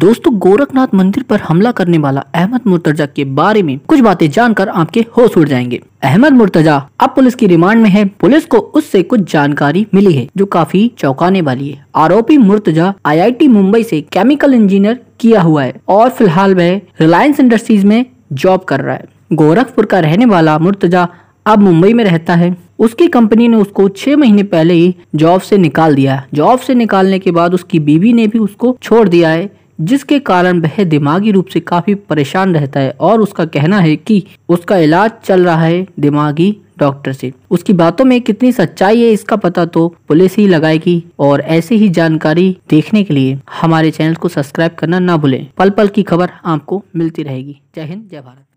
दोस्तों गोरखनाथ मंदिर पर हमला करने वाला अहमद मुर्तजा के बारे में कुछ बातें जानकर आपके होश उड़ जाएंगे अहमद मुर्तजा अब पुलिस की रिमांड में है पुलिस को उससे कुछ जानकारी मिली है जो काफी चौंकाने वाली है आरोपी मुर्तजा आईआईटी मुंबई से केमिकल इंजीनियर किया हुआ है और फिलहाल वह रिलायंस इंडस्ट्रीज में जॉब कर रहा है गोरखपुर का रहने वाला मुर्तजा अब मुंबई में रहता है उसकी कंपनी ने उसको छह महीने पहले ही जॉब से निकाल दिया जॉब से निकालने के बाद उसकी बीवी ने भी उसको छोड़ दिया है जिसके कारण वह दिमागी रूप से काफ़ी परेशान रहता है और उसका कहना है कि उसका इलाज चल रहा है दिमागी डॉक्टर से उसकी बातों में कितनी सच्चाई है इसका पता तो पुलिस ही लगाएगी और ऐसी ही जानकारी देखने के लिए हमारे चैनल को सब्सक्राइब करना ना भूलें पल पल की खबर आपको मिलती रहेगी जय हिंद जय भारत